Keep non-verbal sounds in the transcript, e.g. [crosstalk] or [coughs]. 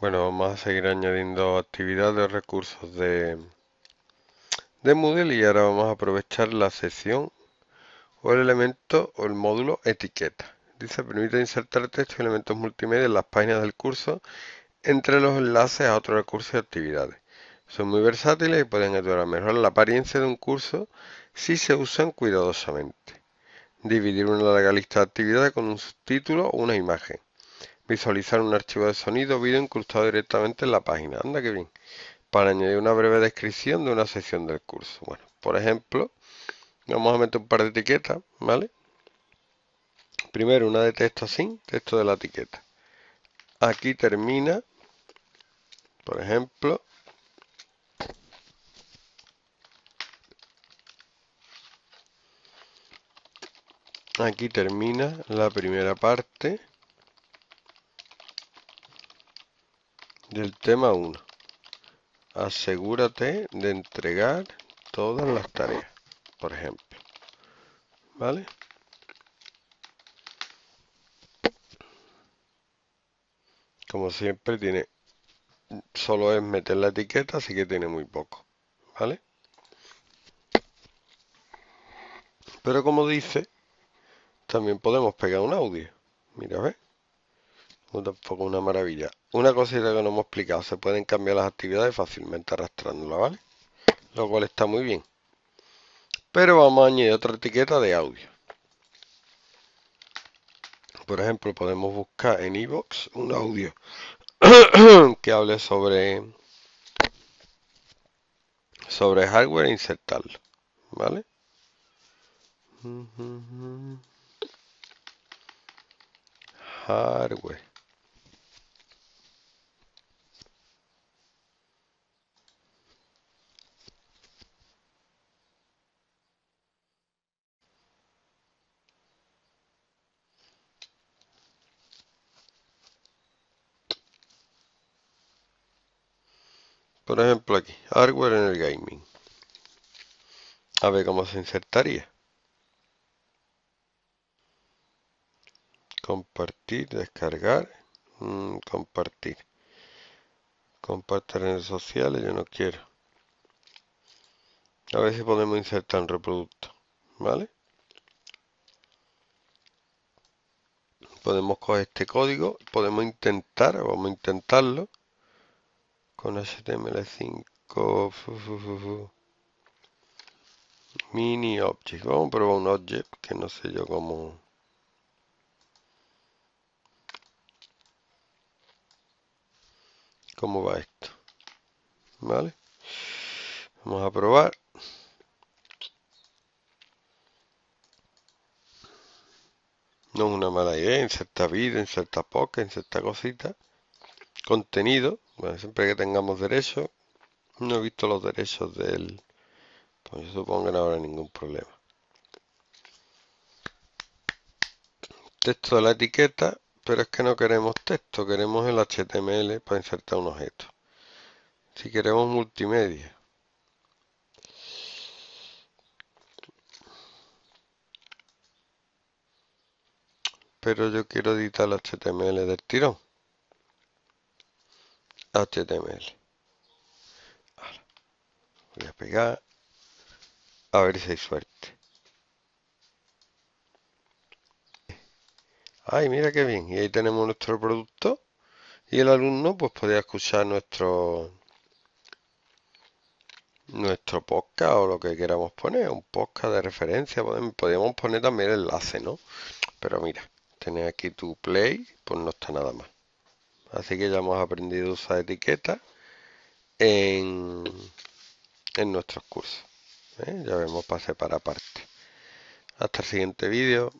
Bueno, vamos a seguir añadiendo actividades, recursos de, de Moodle y ahora vamos a aprovechar la sesión o el elemento o el módulo etiqueta. Dice, permite insertar texto y elementos multimedia en las páginas del curso entre los enlaces a otros recursos y actividades. Son muy versátiles y pueden ayudar a mejorar la apariencia de un curso si se usan cuidadosamente. Dividir una larga lista de actividades con un subtítulo o una imagen. Visualizar un archivo de sonido o vídeo incrustado directamente en la página. Anda que bien. Para añadir una breve descripción de una sección del curso. Bueno, por ejemplo, vamos a meter un par de etiquetas, ¿vale? Primero una de texto sin, texto de la etiqueta. Aquí termina, por ejemplo, aquí termina la primera parte el tema 1. Asegúrate de entregar todas las tareas, por ejemplo. ¿Vale? Como siempre tiene, solo es meter la etiqueta, así que tiene muy poco. ¿Vale? Pero como dice, también podemos pegar un audio. Mira, ¿ves? No tampoco una maravilla. Una cosita que no hemos explicado, se pueden cambiar las actividades fácilmente arrastrándola, ¿vale? Lo cual está muy bien. Pero vamos a añadir otra etiqueta de audio. Por ejemplo, podemos buscar en iVoox un audio [coughs] que hable sobre sobre hardware e insertarlo, ¿vale? Hardware. Por ejemplo aquí, hardware en el gaming. A ver cómo se insertaría. Compartir, descargar, mm, compartir. Compartir en redes sociales, yo no quiero. A ver si podemos insertar un reproducto, ¿vale? Podemos coger este código, podemos intentar, vamos a intentarlo con HTML5 mini object vamos a probar un object que no sé yo cómo cómo va esto vale vamos a probar no es una mala idea inserta vida, inserta poca inserta cosita contenido bueno, siempre que tengamos derecho. no he visto los derechos del... Pues supongo que no habrá ningún problema. Texto de la etiqueta, pero es que no queremos texto, queremos el HTML para insertar un objeto. Si queremos multimedia. Pero yo quiero editar el HTML del tirón. HTML. Ah, Voy a pegar. A ver si hay suerte. Ay, mira qué bien. Y ahí tenemos nuestro producto. Y el alumno pues podría escuchar nuestro nuestro podcast o lo que queramos poner, un podcast de referencia, podemos poner también el enlace, ¿no? Pero mira, tenés aquí tu play, pues no está nada más. Así que ya hemos aprendido a usar etiquetas en, nuestros cursos. ¿eh? Ya vemos pase para parte. Hasta el siguiente vídeo.